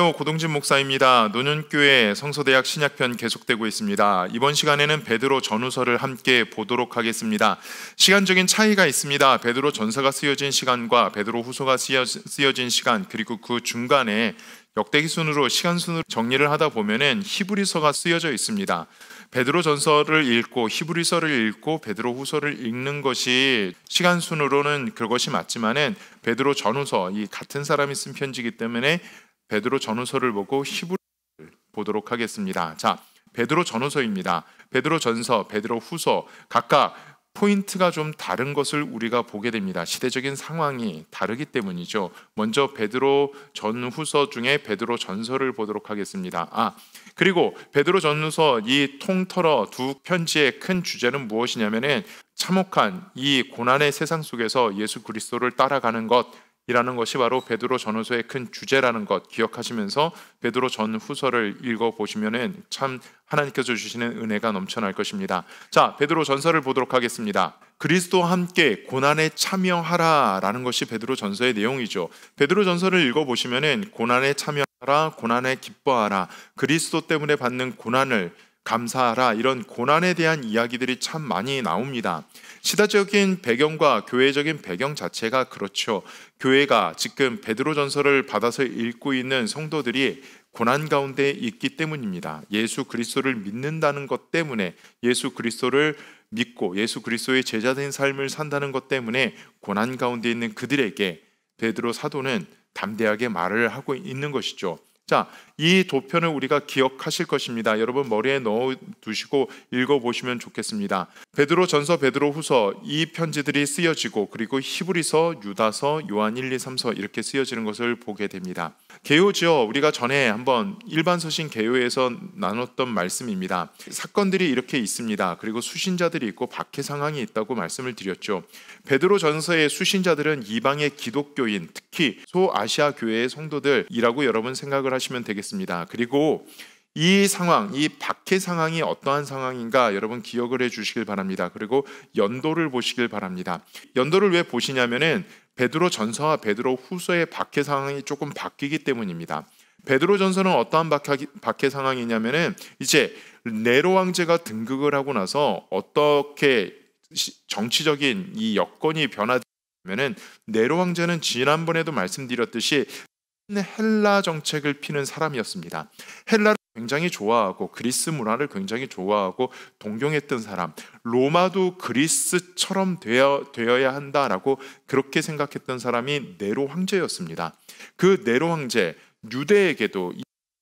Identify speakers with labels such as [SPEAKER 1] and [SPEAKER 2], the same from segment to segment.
[SPEAKER 1] 안녕하세요. 네, 고동진 목사입니다. 노년교회 성서대학 신약편 계속되고 있습니다. 이번 시간에는 베드로 전후서를 함께 보도록 하겠습니다. 시간적인 차이가 있습니다. 베드로 전서가 쓰여진 시간과 베드로 후서가 쓰여진 시간 그리고 그 중간에 역대기 순으로 시간 순으로 정리를 하다 보면은 히브리서가 쓰여져 있습니다. 베드로 전서를 읽고 히브리서를 읽고 베드로 후서를 읽는 것이 시간 순으로는 그것이 맞지만은 베드로 전후서 이 같은 사람이 쓴 편지이기 때문에 베드로 전후서를 보고 히브리를 보도록 하겠습니다. 자, 베드로 전후서입니다. 베드로 전서, 베드로 후서 각각 포인트가 좀 다른 것을 우리가 보게 됩니다. 시대적인 상황이 다르기 때문이죠. 먼저 베드로 전후서 중에 베드로 전서를 보도록 하겠습니다. 아, 그리고 베드로 전후서 이통털어두 편지의 큰 주제는 무엇이냐면은 참혹한 이 고난의 세상 속에서 예수 그리스도를 따라가는 것 이라는 것이 바로 베드로 전후서의 큰 주제라는 것 기억하시면서 베드로 전후서를 읽어 보시면은 참 하나님께서 주시는 은혜가 넘쳐날 것입니다. 자, 베드로 전서를 보도록 하겠습니다. 그리스도와 함께 고난에 참여하라라는 것이 베드로 전서의 내용이죠. 베드로 전서를 읽어 보시면은 고난에 참여하라, 고난에 기뻐하라, 그리스도 때문에 받는 고난을 감사하라 이런 고난에 대한 이야기들이 참 많이 나옵니다. 시대적인 배경과 교회적인 배경 자체가 그렇죠. 교회가 지금 베드로전서를 받아서 읽고 있는 성도들이 고난 가운데 있기 때문입니다. 예수 그리스도를 믿는다는 것 때문에 예수 그리스도를 믿고 예수 그리스도의 제자된 삶을 산다는 것 때문에 고난 가운데 있는 그들에게 베드로 사도는 담대하게 말을 하고 있는 것이죠. 자, 이 도표는 우리가 기억하실 것입니다. 여러분 머리에 넣어 두시고 읽어 보시면 좋겠습니다. 베드로 전서, 베드로 후서 이 편지들이 쓰여지고 그리고 히브리서, 유다서, 요한 1, 2, 3서 이렇게 쓰여지는 것을 보게 됩니다. 개요지요. 우리가 전에 한번 일반 서신 개요에서 나눴던 말씀입니다. 사건들이 이렇게 있습니다. 그리고 수신자들이 있고 박해 상황이 있다고 말씀을 드렸죠. 베드로 전서의 수신자들은 이방의 기독교인, 특히 소아시아 교회의 성도들이라고 여러분 생각을 하시 기억하시면 되겠습니다. 그리고 이 상황, 이 박해 상황이 어떠한 상황인가 여러분 기억을 해 주시길 바랍니다. 그리고 연도를 보시길 바랍니다. 연도를 왜 보시냐면은 베드로 전서와 베드로 후서의 박해 상황이 조금 바뀌기 때문입니다. 베드로 전서는 어떠한 박해, 박해 상황이냐면은 이제 네로 왕제가 등극을 하고 나서 어떻게 정치적인 이 여건이 변화되면은 네로 왕제는 지난번에도 말씀드렸듯이 네, 헬라 정책을 피는 사람이었습니다. 헬라를 굉장히 좋아하고 그리스 문화를 굉장히 좋아하고 동경했던 사람, 로마도 그리스처럼 되어, 되어야 한다라고 그렇게 생각했던 사람이 네로 황제였습니다. 그 네로 황제 유대에게도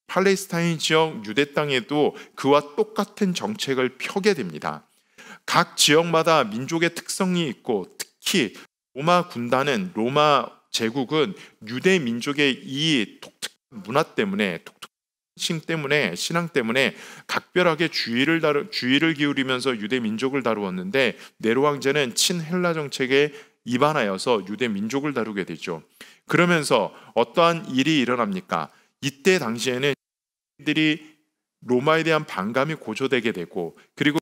[SPEAKER 1] 팔레스타인 지역 유대 땅에도 그와 똑같은 정책을 펴게 됩니다. 각 지역마다 민족의 특성이 있고 특히 로마 군단은 로마 제국은 유대 민족의 이 독특한 문화 때문에 독특한 신 때문에 신앙 때문에 각별하게 주의를 다루, 주의를 기울이면서 유대 민족을 다루었는데 네로 황제는 친헬라 정책에 입안하여서 유대 민족을 다루게 되죠. 그러면서 어떠한 일이 일어납니까? 이때 당시에는 들이 로마에 대한 반감이 고조되게 되고 그리고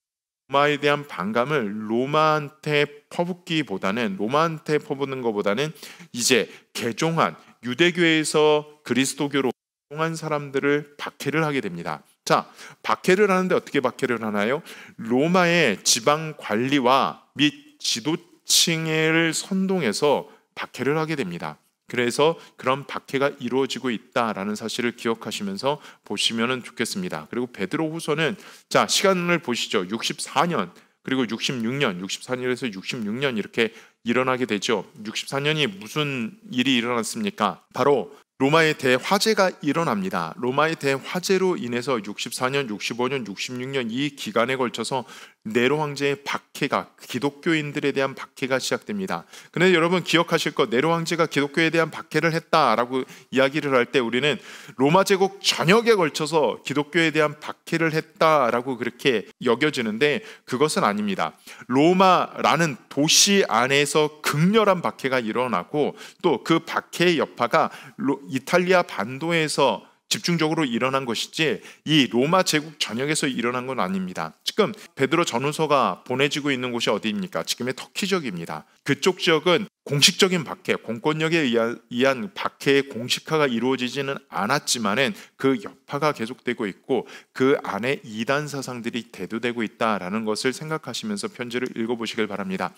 [SPEAKER 1] 로마에 대한 반감을 로마한테 퍼붓기보다는 로마한테 퍼붓는 것보다는 이제 개종한 유대교에서 그리스도교로 개종한 사람들을 박해를 하게 됩니다. 자, 박해를 하는데 어떻게 박해를 하나요? 로마의 지방 관리와 및 지도층을 선동해서 박해를 하게 됩니다. 그래서 그런 박해가 이루어지고 있다라는 사실을 기억하시면서 보시면 좋겠습니다. 그리고 베드로 후서는 자, 시간을 보시죠. 64년 그리고 66년, 64년에서 66년 이렇게 일어나게 되죠. 64년이 무슨 일이 일어났습니까? 바로 로마의 대화재가 일어납니다. 로마의 대화재로 인해서 64년, 65년, 66년 이 기간에 걸쳐서 네로 황제의 박해가 기독교인들에 대한 박해가 시작됩니다. 그런데 여러분 기억하실 것 네로 황제가 기독교에 대한 박해를 했다라고 이야기를 할 때 우리는 로마 제국 전역에 걸쳐서 기독교에 대한 박해를 했다라고 그렇게 여겨지는데 그것은 아닙니다. 로마라는 도시 안에서 극렬한 박해가 일어나고 또 그 박해의 여파가 이탈리아 반도에서 집중적으로 일어난 것이지 이 로마 제국 전역에서 일어난 건 아닙니다. 지금 베드로 전후서가 보내지고 있는 곳이 어디입니까? 지금의 터키 지역입니다. 그쪽 지역은 공식적인 박해, 공권력에 의한 박해의 공식화가 이루어지지는 않았지만은 그 여파가 계속되고 있고 그 안에 이단 사상들이 대두되고 있다라는 것을 생각하시면서 편지를 읽어보시길 바랍니다.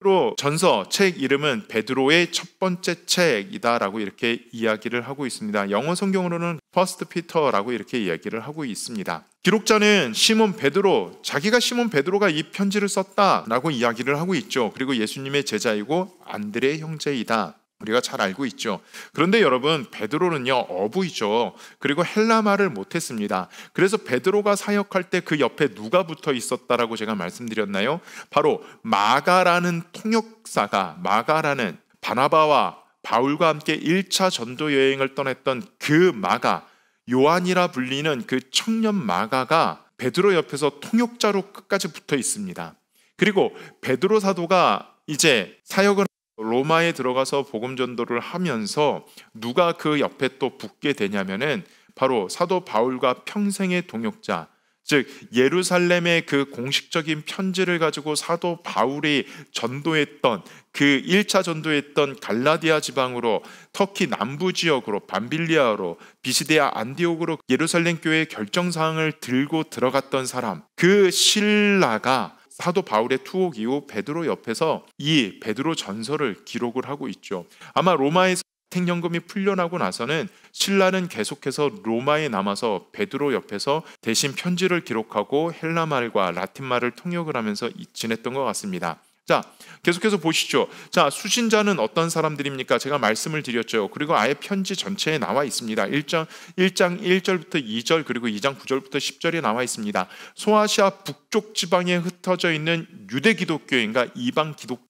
[SPEAKER 1] 베드로 전서 책 이름은 베드로의 첫 번째 책이다라고 이렇게 이야기를 하고 있습니다. 영어 성경으로는 퍼스트 피터라고 이렇게 이야기를 하고 있습니다. 기록자는 시몬 베드로, 자기가 시몬 베드로가 이 편지를 썼다라고 이야기를 하고 있죠. 그리고 예수님의 제자이고 안드레 형제이다. 우리가 잘 알고 있죠. 그런데 여러분 베드로는요 어부이죠. 그리고 헬라말을 못했습니다. 그래서 베드로가 사역할 때 그 옆에 누가 붙어 있었다라고 제가 말씀드렸나요? 바로 마가라는 통역사가 마가라는 바나바와 바울과 함께 1차 전도 여행을 떠났던 그 마가 요한이라 불리는 그 청년 마가가 베드로 옆에서 통역자로 끝까지 붙어 있습니다. 그리고 베드로 사도가 이제 사역을 로마에 들어가서 복음 전도를 하면서 누가 그 옆에 또 붙게 되냐면은 바로 사도 바울과 평생의 동역자 즉 예루살렘의 그 공식적인 편지를 가지고 사도 바울이 전도했던 그 1차 전도했던 갈라디아 지방으로 터키 남부 지역으로 반빌리아로 비시데아 안디옥으로 예루살렘 교회 의 결정 사항을 들고 들어갔던 사람 그 신라가 사도 바울의 투옥 이후 베드로 옆에서 이 베드로 전설을 기록을 하고 있죠. 아마 로마에서 택연금이 풀려나고 나서는 신라는 계속해서 로마에 남아서 베드로 옆에서 대신 편지를 기록하고 헬라말과 라틴말을 통역을 하면서 지냈던 것 같습니다. 자, 계속해서 보시죠. 자, 수신자는 어떤 사람들입니까? 제가 말씀을 드렸죠. 그리고 아예 편지 전체에 나와 있습니다. 1장, 1장 1절부터 2절, 그리고 2장 9절부터 10절에 나와 있습니다. 소아시아 북쪽 지방에 흩어져 있는 유대 기독교인과 이방 기독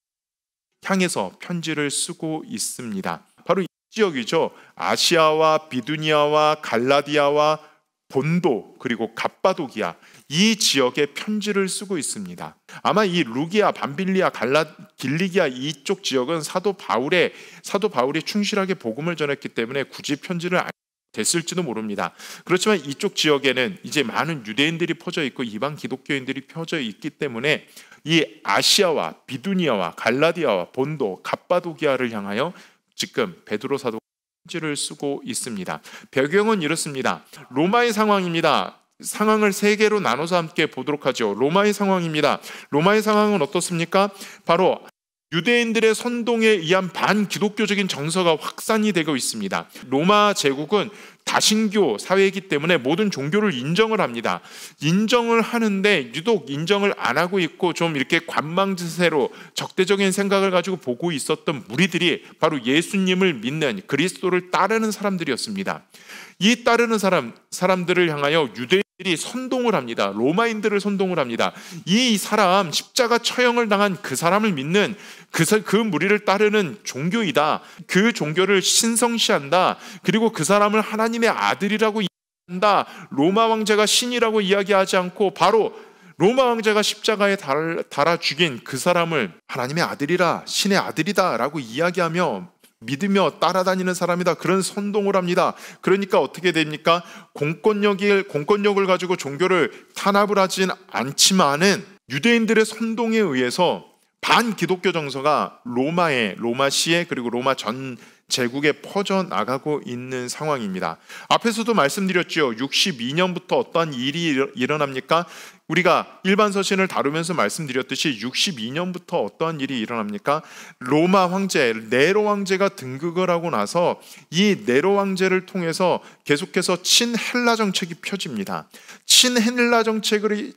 [SPEAKER 1] 향해서 편지를 쓰고 있습니다. 바로 이 지역이죠. 아시아와 비두니아와 갈라디아와 본도 그리고 갑바도기아 이 지역에 편지를 쓰고 있습니다. 아마 이 루기아, 반빌리아, 갈라, 길리기아 이쪽 지역은 사도 바울의 사도 바울이 충실하게 복음을 전했기 때문에 굳이 편지를 안 됐을지도 모릅니다. 그렇지만 이쪽 지역에는 이제 많은 유대인들이 퍼져 있고 이방 기독교인들이 퍼져 있기 때문에 이 아시아와 비두니아와 갈라디아와 본도, 갑바도기아를 향하여 지금 베드로 사도 편지를 쓰고 있습니다. 배경은 이렇습니다. 로마의 상황입니다. 상황을 세 개로 나눠서 함께 보도록 하죠. 로마의 상황입니다. 로마의 상황은 어떻습니까? 바로 유대인들의 선동에 의한 반기독교적인 정서가 확산이 되고 있습니다. 로마 제국은 다신교 사회이기 때문에 모든 종교를 인정을 합니다. 인정을 하는데 유독 인정을 안 하고 있고 좀 이렇게 관망지세로 적대적인 생각을 가지고 보고 있었던 무리들이 바로 예수님을 믿는 그리스도를 따르는 사람들이었습니다. 이 따르는 사람 사람들을 향하여 유대 이 선동을 합니다. 로마인들을 선동을 합니다. 이 사람 십자가 처형을 당한 그 사람을 믿는 그, 그 무리를 따르는 종교이다. 그 종교를 신성시한다. 그리고 그 사람을 하나님의 아들이라고 이야기한다. 로마 왕자가 신이라고 이야기하지 않고 바로 로마 왕자가 십자가에 달아 죽인 그 사람을 하나님의 아들이라 신의 아들이다라고 이야기하며 믿으며 따라다니는 사람이다. 그런 선동을 합니다. 그러니까 어떻게 됩니까? 공권력을, 공권력을 가지고 종교를 탄압을 하진 않지만은 유대인들의 선동에 의해서 반 기독교 정서가 로마에, 로마시에, 그리고 로마 전 제국에 퍼져나가고 있는 상황입니다. 앞에서도 말씀드렸죠. 62년부터 어떤 일이 일어납니까? 우리가 일반 서신을 다루면서 말씀드렸듯이 62년부터 어떠한 일이 일어납니까? 로마 황제, 네로 황제가 등극을 하고 나서 이 네로 황제를 통해서 계속해서 친헬라 정책이 펴집니다. 친헬라 정책을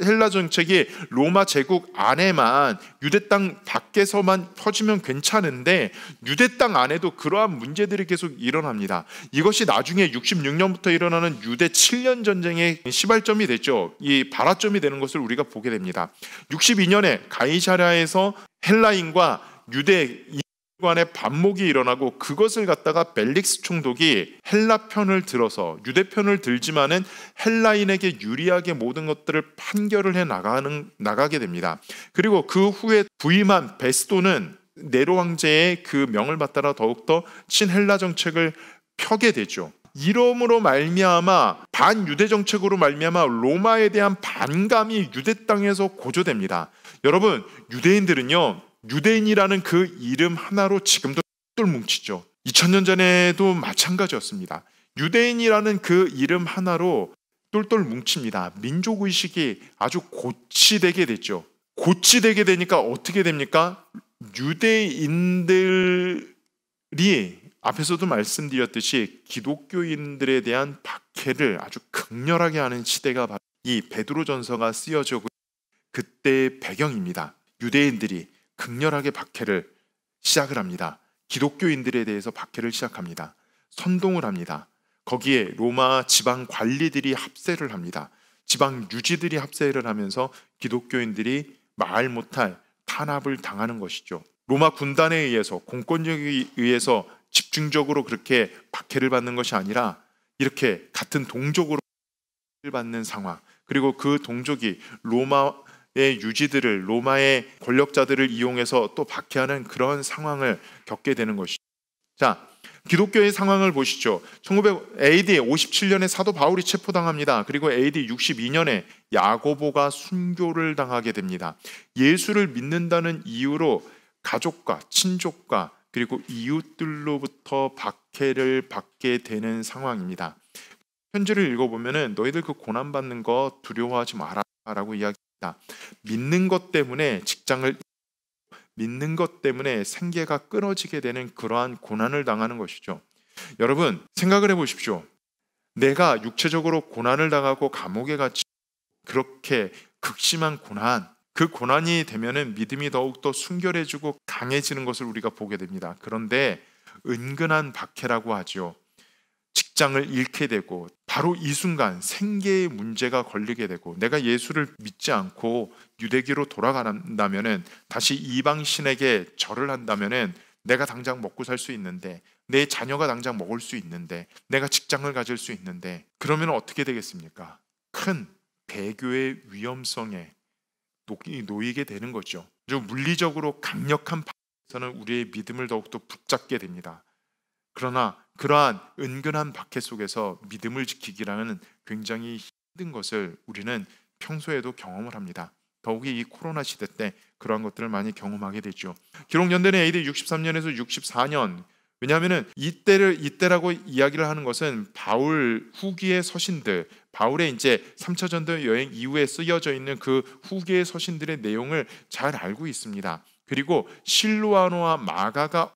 [SPEAKER 1] 헬라 정책이 로마 제국 안에만 유대 땅 밖에서만 퍼지면 괜찮은데 유대 땅 안에도 그러한 문제들이 계속 일어납니다. 이것이 나중에 66년부터 일어나는 유대 7년 전쟁의 시발점이 됐죠. 이 발화점이 되는 것을 우리가 보게 됩니다. 62년에 가이사랴에서 헬라인과 유대 간의 반목이 일어나고 그것을 갖다가 벨릭스 총독이 헬라 편을 들어서 유대 편을 들지만은 헬라인에게 유리하게 모든 것들을 판결을 해 나가는 나가게 됩니다. 그리고 그 후에 부임한 베스도는 네로 황제의 그 명을 받따라 더욱더 친헬라 정책을 펴게 되죠. 이러므로 말미암아 반유대 정책으로 말미암아 로마에 대한 반감이 유대 땅에서 고조됩니다. 여러분 유대인들은요 유대인이라는 그 이름 하나로 지금도 똘똘 뭉치죠. 2000년 전에도 마찬가지였습니다. 유대인이라는 그 이름 하나로 똘똘 뭉칩니다. 민족 의식이 아주 고치되게 됐죠. 고치되게 되니까 어떻게 됩니까? 유대인들이 앞에서도 말씀드렸듯이 기독교인들에 대한 박해를 아주 극렬하게 하는 시대가 바로 이 베드로전서가 쓰여지고 그때의 배경입니다. 유대인들이 극렬하게 박해를 시작을 합니다. 기독교인들에 대해서 박해를 시작합니다. 선동을 합니다. 거기에 로마 지방 관리들이 합세를 합니다. 지방 유지들이 합세를 하면서 기독교인들이 말 못할 탄압을 당하는 것이죠. 로마 군단에 의해서 공권력에 의해서 집중적으로 그렇게 박해를 받는 것이 아니라 이렇게 같은 동족으로 받는 상황 그리고 그 동족이 로마 유지들을 로마의 권력자들을 이용해서 또 박해하는 그런 상황을 겪게 되는 것이죠. 자, 기독교의 상황을 보시죠. 1900 AD 57년에 사도 바울이 체포당합니다. 그리고 AD 62년에 야고보가 순교를 당하게 됩니다. 예수를 믿는다는 이유로 가족과 친족과 그리고 이웃들로부터 박해를 받게 되는 상황입니다. 편지를 읽어보면 너희들 그 고난받는 거 두려워하지 마라라고 이야기 있 믿는 것 때문에 직장을 믿는 것 때문에 생계가 끊어지게 되는 그러한 고난을 당하는 것이죠. 여러분 생각을 해보십시오. 내가 육체적으로 고난을 당하고 감옥에 갇히 그렇게 극심한 고난 그 고난이 되면은 믿음이 더욱더 순결해지고 강해지는 것을 우리가 보게 됩니다. 그런데 은근한 박해라고 하죠. 직장을 잃게 되고 바로 이 순간 생계의 문제가 걸리게 되고 내가 예수를 믿지 않고 유대기로 돌아간다면은 다시 이방 신에게 절을 한다면은 내가 당장 먹고 살 수 있는데 내 자녀가 당장 먹을 수 있는데 내가 직장을 가질 수 있는데 그러면 어떻게 되겠습니까? 큰 배교의 위험성에 놓이게 되는 거죠. 물리적으로 강력한 반에서는 우리의 믿음을 더욱더 붙잡게 됩니다. 그러나 그러한 은근한 박해 속에서 믿음을 지키기라는 굉장히 힘든 것을 우리는 평소에도 경험을 합니다. 더욱이 이 코로나 시대 때 그러한 것들을 많이 경험하게 되죠. 기록연대는 AD 63년에서 64년 왜냐하면은 이때를 이때라고 이야기를 하는 것은 바울 후기의 서신들, 바울의 이제 3차 전도 여행 이후에 쓰여져 있는 그 후기의 서신들의 내용을 잘 알고 있습니다. 그리고 실로아노와 마가가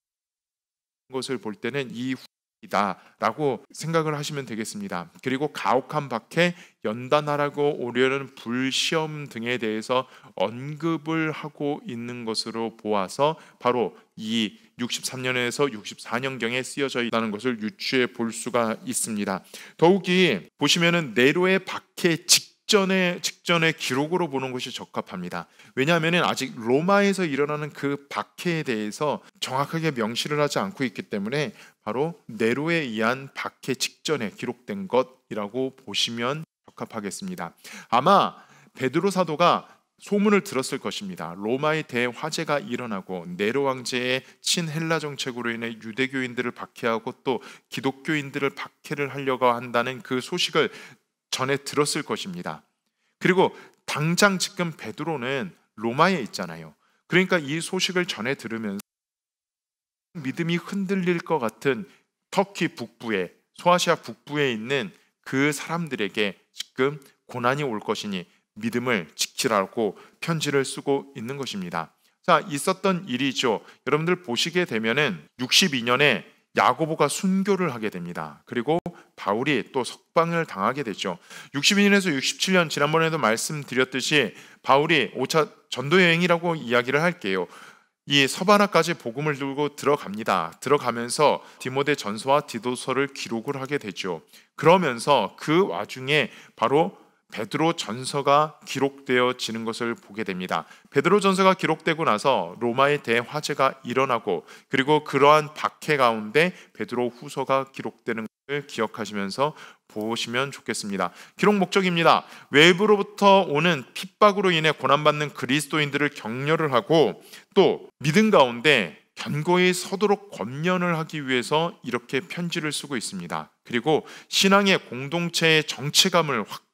[SPEAKER 1] 것을 볼 때는 이 이다라고 생각을 하시면 되겠습니다. 그리고 가혹한 박해, 연단하라고 오려는 불시험 등에 대해서 언급을 하고 있는 것으로 보아서 바로 이 63년에서 64년경에 쓰여져 있다는 것을 유추해 볼 수가 있습니다. 더욱이 보시면은 네로의 박해 직 직전의 직전의 기록으로 보는 것이 적합합니다. 왜냐하면 아직 로마에서 일어나는 그 박해에 대해서 정확하게 명시를 하지 않고 있기 때문에 바로 네로에 의한 박해 직전에 기록된 것이라고 보시면 적합하겠습니다. 아마 베드로 사도가 소문을 들었을 것입니다. 로마의 대화재가 일어나고 네로 왕제의 친헬라 정책으로 인해 유대교인들을 박해하고 또 기독교인들을 박해를 하려고 한다는 그 소식을 전에 들었을 것입니다. 그리고 당장 지금 베드로는 로마에 있잖아요. 그러니까 이 소식을 전해 들으면서 믿음이 흔들릴 것 같은 터키 북부에 소아시아 북부에 있는 그 사람들에게 지금 고난이 올 것이니 믿음을 지키라고 편지를 쓰고 있는 것입니다. 자, 있었던 일이죠. 여러분들 보시게 되면은 62년에 야고보가 순교를 하게 됩니다. 그리고 바울이 또 석방을 당하게 되죠. 62년에서 67년 지난번에도 말씀드렸듯이 바울이 5차 전도 여행이라고 이야기를 할게요. 이 서바나까지 복음을 들고 들어갑니다. 들어가면서 디모데 전서와 디도서를 기록을 하게 되죠. 그러면서 그 와중에 바로 베드로 전서가 기록되어지는 것을 보게 됩니다. 베드로 전서가 기록되고 나서 로마의 대화제가 일어나고 그리고 그러한 박해 가운데 베드로 후서가 기록되는 것을 기억하시면서 보시면 좋겠습니다. 기록 목적입니다. 외부로부터 오는 핍박으로 인해 고난받는 그리스도인들을 격려를 하고 또 믿음 가운데 견고히 서도록 권면을 하기 위해서 이렇게 편지를 쓰고 있습니다. 그리고 신앙의 공동체의 정체감을 확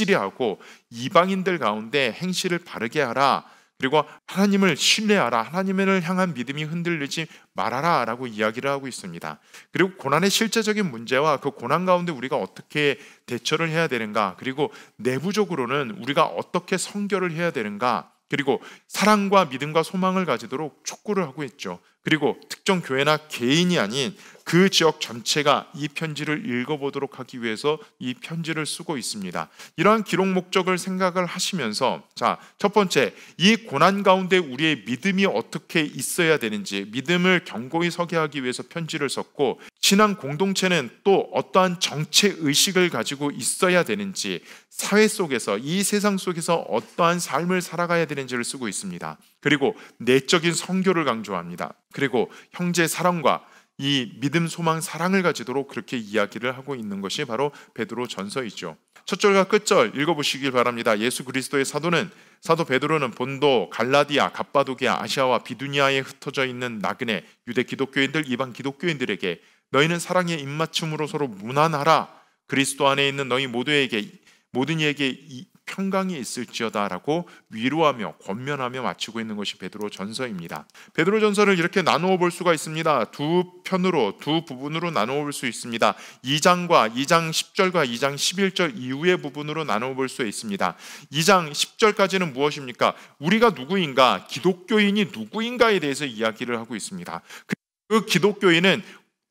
[SPEAKER 1] 확실히 하고 이방인들 가운데 행실을 바르게 하라. 그리고 하나님을 신뢰하라. 하나님을 향한 믿음이 흔들리지 말아라. 라고 이야기를 하고 있습니다. 그리고 고난의 실제적인 문제와 그 고난 가운데 우리가 어떻게 대처를 해야 되는가. 그리고 내부적으로는 우리가 어떻게 성결을 해야 되는가. 그리고 사랑과 믿음과 소망을 가지도록 촉구를 하고 있죠. 그리고 특정 교회나 개인이 아닌 그 지역 전체가 이 편지를 읽어보도록 하기 위해서 이 편지를 쓰고 있습니다. 이러한 기록 목적을 생각을 하시면서 자, 첫 번째, 이 고난 가운데 우리의 믿음이 어떻게 있어야 되는지 믿음을 견고히 서게 하기 위해서 편지를 썼고 신앙 공동체는 또 어떠한 정체 의식을 가지고 있어야 되는지, 사회 속에서, 이 세상 속에서 어떠한 삶을 살아가야 되는지를 쓰고 있습니다. 그리고 내적인 성교를 강조합니다. 그리고 형제 사랑과 이 믿음, 소망, 사랑을 가지도록 그렇게 이야기를 하고 있는 것이 바로 베드로 전서이죠. 첫절과 끝절 읽어보시길 바랍니다. 예수 그리스도의 사도는 사도 베드로는 본도, 갈라디아, 갑바도기아, 아시아와 비두니아에 흩어져 있는 나그네 유대 기독교인들, 이방 기독교인들에게 너희는 사랑의 입맞춤으로 서로 무난하라. 그리스도 안에 있는 너희 모두에게 모든 이에게 평강이 있을지어다라고 위로하며 권면하며 마치고 있는 것이 베드로전서입니다. 베드로전서를 이렇게 나누어 볼 수가 있습니다. 두 편으로 두 부분으로 나누어 볼 수 있습니다. 2장과 2장 10절과 2장 11절 이후의 부분으로 나누어 볼 수 있습니다. 2장 10절까지는 무엇입니까? 우리가 누구인가, 기독교인이 누구인가에 대해서 이야기를 하고 있습니다. 그 기독교인은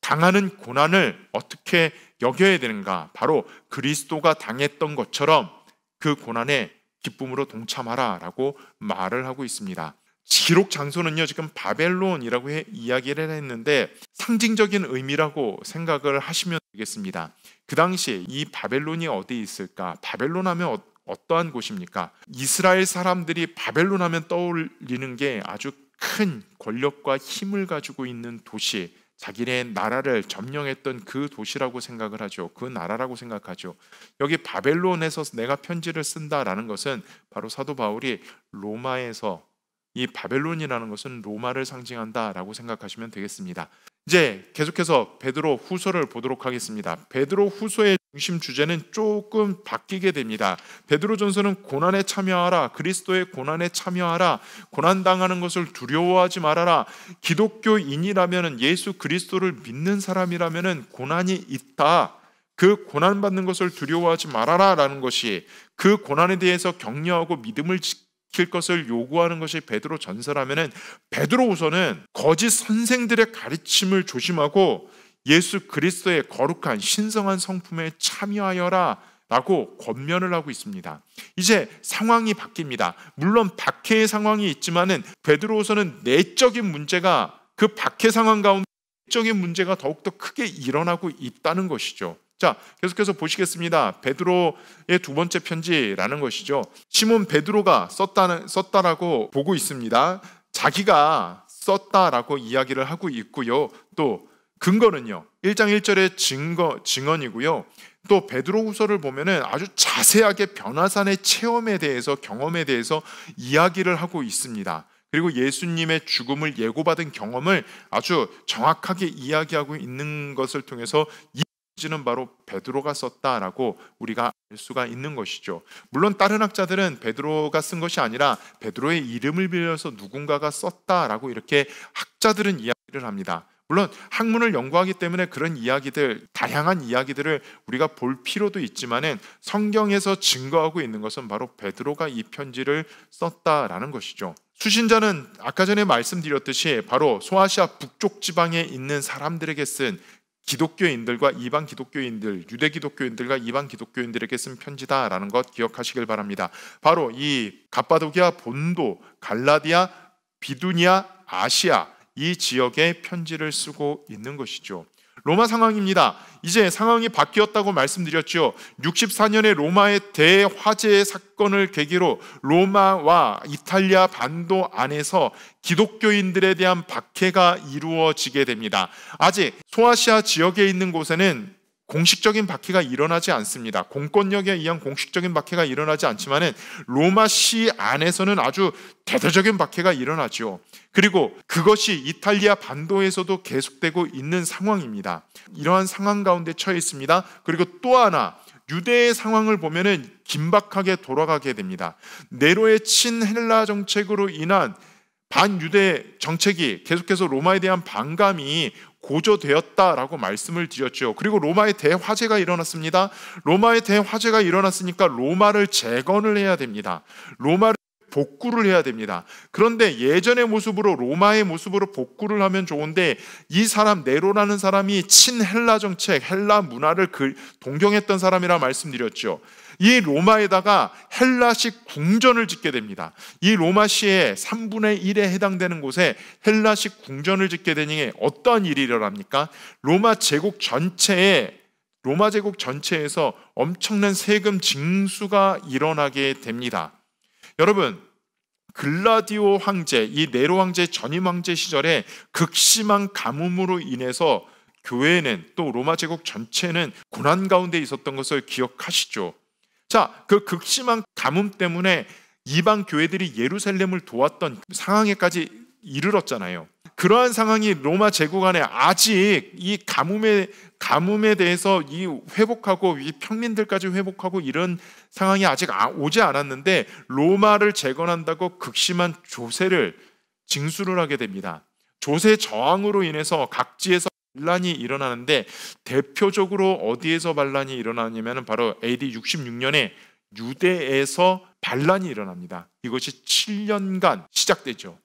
[SPEAKER 1] 당하는 고난을 어떻게 여겨야 되는가? 바로 그리스도가 당했던 것처럼 그 고난에 기쁨으로 동참하라라고 말을 하고 있습니다. 기록 장소는요, 지금 바벨론이라고 해, 이야기를 했는데 상징적인 의미라고 생각을 하시면 되겠습니다. 그 당시 이 바벨론이 어디 있을까? 바벨론 하면 어, 어떠한 곳입니까? 이스라엘 사람들이 바벨론 하면 떠올리는 게 아주 큰 권력과 힘을 가지고 있는 도시, 자기네 나라를 점령했던 그 도시라고 생각을 하죠. 그 나라라고 생각하죠. 여기 바벨론에서 내가 편지를 쓴다라는 것은 바로 사도 바울이 로마에서 이 바벨론이라는 것은 로마를 상징한다라고 생각하시면 되겠습니다. 이제 계속해서 베드로 후서를 보도록 하겠습니다. 베드로 후서의 중심 주제는 조금 바뀌게 됩니다. 베드로전서는 고난에 참여하라, 그리스도의 고난에 참여하라, 고난 당하는 것을 두려워하지 말아라. 기독교인이라면은 예수 그리스도를 믿는 사람이라면은 고난이 있다. 그 고난 받는 것을 두려워하지 말아라라는 것이 그 고난에 대해서 격려하고 믿음을 지킬 것을 요구하는 것이 베드로 전서라면은 베드로우서는 거짓 선생들의 가르침을 조심하고 예수 그리스도의 거룩한 신성한 성품에 참여하여라 라고 권면을 하고 있습니다. 이제 상황이 바뀝니다. 물론 박해의 상황이 있지만은 베드로서는 내적인 문제가 그 박해 상황 가운데 내적인 문제가 더욱더 크게 일어나고 있다는 것이죠. 자, 계속해서 보시겠습니다. 베드로의 두 번째 편지라는 것이죠. 시몬 베드로가 썼다는 썼다라고 보고 있습니다. 자기가 썼다라고 이야기를 하고 있고요. 또 근거는요. 1장 1절의 증거 증언이고요. 또 베드로후서를 보면은 아주 자세하게 변화산의 체험에 대해서 경험에 대해서 이야기를 하고 있습니다. 그리고 예수님의 죽음을 예고받은 경험을 아주 정확하게 이야기하고 있는 것을 통해서 이지는 바로 베드로가 썼다라고 우리가 알 수가 있는 것이죠. 물론 다른 학자들은 베드로가 쓴 것이 아니라 베드로의 이름을 빌려서 누군가가 썼다라고 이렇게 학자들은 이야기를 합니다. 물론 학문을 연구하기 때문에 그런 이야기들 다양한 이야기들을 우리가 볼 필요도 있지만은 성경에서 증거하고 있는 것은 바로 베드로가 이 편지를 썼다라는 것이죠. 수신자는 아까 전에 말씀드렸듯이 바로 소아시아 북쪽 지방에 있는 사람들에게 쓴 기독교인들과 이방 기독교인들, 유대 기독교인들과 이방 기독교인들에게 쓴 편지다라는 것 기억하시길 바랍니다. 바로 이 갑바도기아 본도, 갈라디아, 비두니아, 아시아 이 지역에 편지를 쓰고 있는 것이죠. 로마 상황입니다. 이제 상황이 바뀌었다고 말씀드렸죠. 64년에 로마의 대화재 사건을 계기로 로마와 이탈리아 반도 안에서 기독교인들에 대한 박해가 이루어지게 됩니다. 아직 소아시아 지역에 있는 곳에는 공식적인 박해가 일어나지 않습니다. 공권력에 의한 공식적인 박해가 일어나지 않지만 로마시 안에서는 아주 대대적인 박해가 일어나지요. 그리고 그것이 이탈리아 반도에서도 계속되고 있는 상황입니다. 이러한 상황 가운데 처해 있습니다. 그리고 또 하나 유대의 상황을 보면은 긴박하게 돌아가게 됩니다. 네로의 친헬라 정책으로 인한 반유대 정책이 계속해서 로마에 대한 반감이 고조되었다라고 말씀을 드렸죠. 그리고 로마의 대화재가 일어났습니다. 로마의 대화재가 일어났으니까 로마를 재건을 해야 됩니다. 로마를 복구를 해야 됩니다. 그런데 예전의 모습으로 로마의 모습으로 복구를 하면 좋은데 이 사람 네로라는 사람이 친헬라 정책, 헬라 문화를 동경했던 사람이라 말씀드렸죠. 이 로마에다가 헬라식 궁전을 짓게 됩니다. 이 로마시의 3분의 1에 해당되는 곳에 헬라식 궁전을 짓게 되니 어떤 일이 일어납니까? 로마 제국 전체에 로마 제국 전체에서 엄청난 세금 징수가 일어나게 됩니다. 여러분, 글라디오 황제, 이 네로 황제 전임 황제 시절에 극심한 가뭄으로 인해서 교회는 또 로마 제국 전체는 고난 가운데 있었던 것을 기억하시죠. 자, 그 극심한 가뭄 때문에 이방 교회들이 예루살렘을 도왔던 상황에까지 이르렀잖아요. 그러한 상황이 로마 제국 안에 아직 이 가뭄에 가뭄에 대해서 이 회복하고 이 평민들까지 회복하고 이런 상황이 아직 아, 오지 않았는데 로마를 재건한다고 극심한 조세를 징수를 하게 됩니다. 조세 저항으로 인해서 각지에서 반란이 일어나는데 대표적으로 어디에서 반란이 일어나냐면 바로 AD 66년에 유대에서 반란이 일어납니다. 이것이 7년간 시작되죠.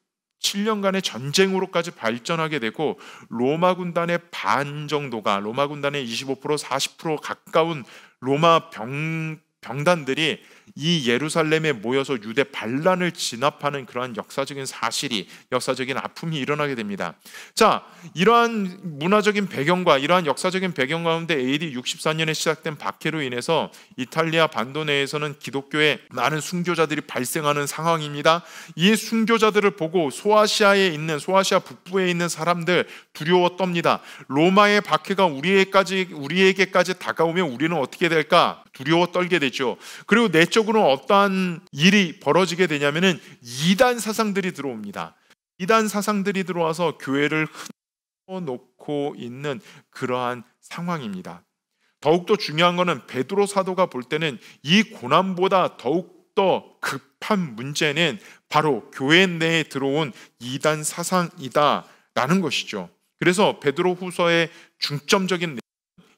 [SPEAKER 1] 7년간의 전쟁으로까지 발전하게 되고 로마 군단의 반 정도가 로마 군단의 25% 40% 가까운 로마 병 병단들이 이 예루살렘에 모여서 유대 반란을 진압하는 그러한 역사적인 사실이 역사적인 아픔이 일어나게 됩니다. 자, 이러한 문화적인 배경과 이러한 역사적인 배경 가운데 AD 64년에 시작된 박해로 인해서 이탈리아 반도 내에서는 기독교의 많은 순교자들이 발생하는 상황입니다. 이 순교자들을 보고 소아시아에 있는 소아시아 북부에 있는 사람들 두려워 떱니다. 로마의 박해가 우리에게까지 우리에게까지 다가오면 우리는 어떻게 될까? 두려워 떨게 되죠. 그리고 내적으로 어떠한 일이 벌어지게 되냐면은 이단 사상들이 들어옵니다. 이단 사상들이 들어와서 교회를 흩어 놓고 있는 그러한 상황입니다. 더욱더 중요한 것은 베드로 사도가 볼 때는 이 고난보다 더욱더 급한 문제는 바로 교회 내에 들어온 이단 사상이다라는 것이죠. 그래서 베드로 후서의 중점적인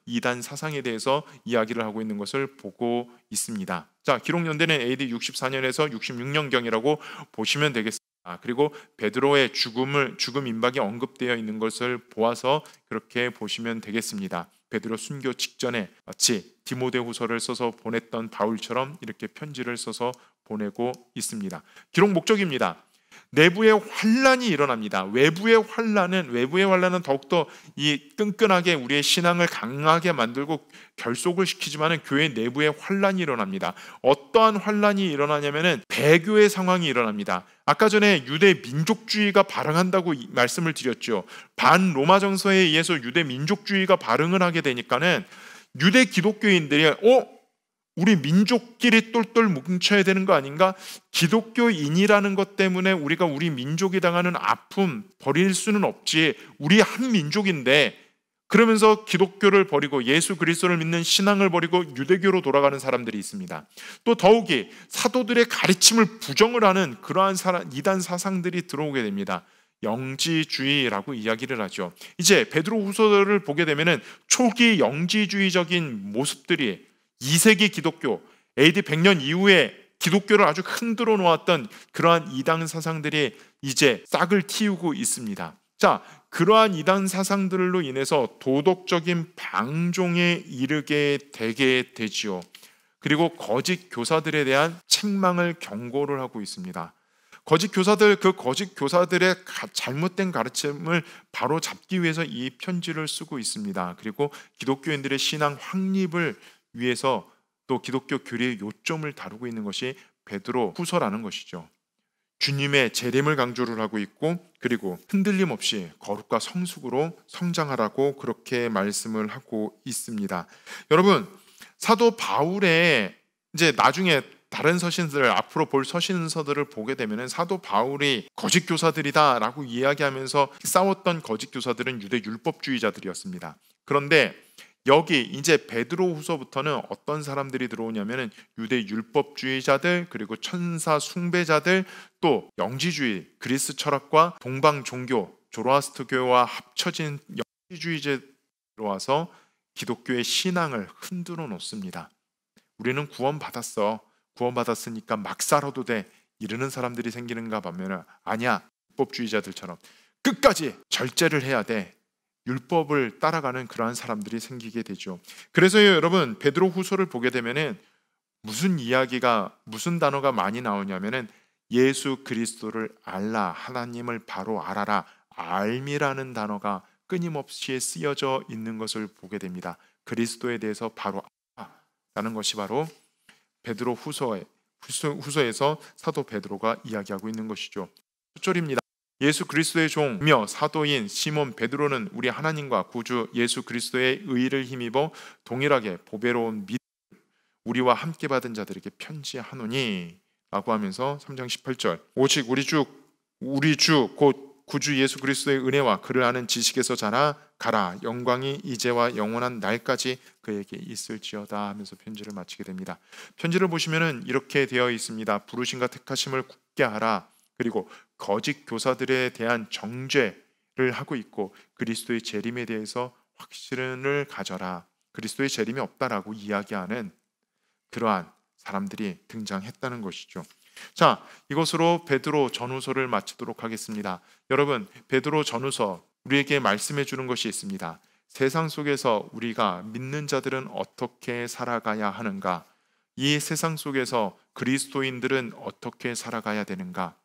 [SPEAKER 1] 이단 사상에 대해서 이야기를 하고 있는 것을 보고 있습니다. 자, 기록 연대는 AD 64년에서 66년경이라고 보시면 되겠습니다. 그리고 베드로의 죽음을 죽음 임박이 언급되어 있는 것을 보아서 그렇게 보시면 되겠습니다. 베드로 순교 직전에 마치 디모데후서를 써서 보냈던 바울처럼 이렇게 편지를 써서 보내고 있습니다. 기록 목적입니다. 내부의 환란이 일어납니다. 외부의 환란은 외부의 환란은 더욱더 이 끈끈하게 우리의 신앙을 강하게 만들고 결속을 시키지만은 교회 내부의 환란이 일어납니다. 어떠한 환란이 일어나냐면은 배교의 상황이 일어납니다. 아까 전에 유대 민족주의가 발흥한다고 말씀을 드렸죠. 반 로마 정서에 의해서 유대 민족주의가 발흥을 하게 되니까는 유대 기독교인들이 어 우리 민족끼리 똘똘 뭉쳐야 되는 거 아닌가? 기독교인이라는 것 때문에 우리가 우리 민족이 당하는 아픔 버릴 수는 없지. 우리 한 민족인데 그러면서 기독교를 버리고 예수 그리스도를 믿는 신앙을 버리고 유대교로 돌아가는 사람들이 있습니다. 또 더욱이 사도들의 가르침을 부정을 하는 그러한 사람, 이단 사상들이 들어오게 됩니다. 영지주의라고 이야기를 하죠. 이제 베드로 후서를 보게 되면은 초기 영지주의적인 모습들이 2세기 기독교, AD 100년 이후에 기독교를 아주 흔들어 놓았던 그러한 이단 사상들이 이제 싹을 틔우고 있습니다. 자, 그러한 이단 사상들로 인해서 도덕적인 방종에 이르게 되게 되지요. 그리고 거짓 교사들에 대한 책망을 경고를 하고 있습니다. 거짓 교사들 그 거짓 교사들의 잘못된 가르침을 바로 잡기 위해서 이 편지를 쓰고 있습니다. 그리고 기독교인들의 신앙 확립을 위에서또 기독교 교리의 요점을 다루고 있는 것이 베드로 후서라는 것이죠. 주님의 재림을 강조를 하고 있고 그리고 흔들림 없이 거룩과 성숙으로 성장하라고 그렇게 말씀을 하고 있습니다. 여러분 사도 바울의 이제 나중에 다른 서신들을 앞으로 볼 서신서들을 보게 되면 사도 바울이 거짓 교사들이다라고 이야기하면서 싸웠던 거짓 교사들은 유대 율법주의자들이었습니다. 그런데 여기 이제 베드로 후서부터는 어떤 사람들이 들어오냐면은 유대 율법주의자들 그리고 천사 숭배자들 또 영지주의 그리스 철학과 동방 종교 조로아스터교와 합쳐진 영지주의제 들어와서 기독교의 신앙을 흔들어 놓습니다. 우리는 구원받았어. 구원받았으니까 막 살아도 돼. 이러는 사람들이 생기는가 보면 은 아니야. 율법주의자들처럼 끝까지 절제를 해야 돼. 율법을 따라가는 그러한 사람들이 생기게 되죠. 그래서 여러분 베드로 후서를 보게 되면은 무슨 이야기가 무슨 단어가 많이 나오냐면은 예수 그리스도를 알라 하나님을 바로 알아라 알미라는 단어가 끊임없이 쓰여져 있는 것을 보게 됩니다. 그리스도에 대해서 바로 알라라는 것이 바로 베드로 후서에 후서에서 사도 베드로가 이야기하고 있는 것이죠. 초절입니다. 예수 그리스도의 종며 이 사도인 시몬 베드로는 우리 하나님과 구주 예수 그리스도의 의를 힘입어 동일하게 보배로운 믿음 우리와 함께 받은 자들에게 편지하노니 라고 하면서 3장 18절 오직 우리 주 우리 주 곧 구주 예수 그리스도의 은혜와 그를 아는 지식에서 자라 가라 영광이 이제와 영원한 날까지 그에게 있을지어다 하면서 편지를 마치게 됩니다. 편지를 보시면은 이렇게 되어 있습니다. 부르심과 택하심을 굳게 하라 그리고 거짓 교사들에 대한 정죄를 하고 있고 그리스도의 재림에 대해서 확신을 가져라. 그리스도의 재림이 없다라고 이야기하는 그러한 사람들이 등장했다는 것이죠. 자, 이것으로 베드로 전후서를 마치도록 하겠습니다. 여러분, 베드로 전후서 우리에게 말씀해 주는 것이 있습니다. 세상 속에서 우리가 믿는 자들은 어떻게 살아가야 하는가? 이 세상 속에서 그리스도인들은 어떻게 살아가야 되는가?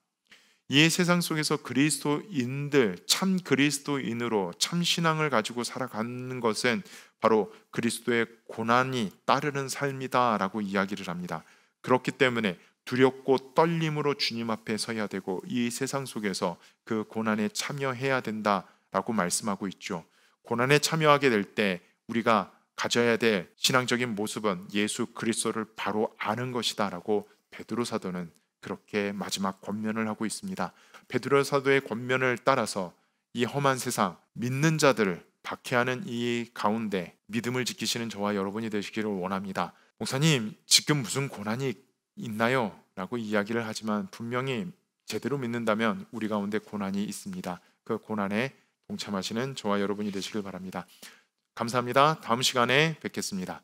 [SPEAKER 1] 이 세상 속에서 그리스도인들, 참 그리스도인으로 참 신앙을 가지고 살아가는 것은 바로 그리스도의 고난이 따르는 삶이다라고 이야기를 합니다. 그렇기 때문에 두렵고 떨림으로 주님 앞에 서야 되고 이 세상 속에서 그 고난에 참여해야 된다라고 말씀하고 있죠. 고난에 참여하게 될 때 우리가 가져야 될 신앙적인 모습은 예수 그리스도를 바로 아는 것이다라고 베드로 사도는 그렇게 마지막 권면을 하고 있습니다. 베드로 사도의 권면을 따라서 이 험한 세상 믿는 자들을 박해하는 이 가운데 믿음을 지키시는 저와 여러분이 되시기를 원합니다. 목사님, 지금 무슨 고난이 있나요? 라고 이야기를 하지만 분명히 제대로 믿는다면 우리 가운데 고난이 있습니다. 그 고난에 동참하시는 저와 여러분이 되시길 바랍니다. 감사합니다. 다음 시간에 뵙겠습니다.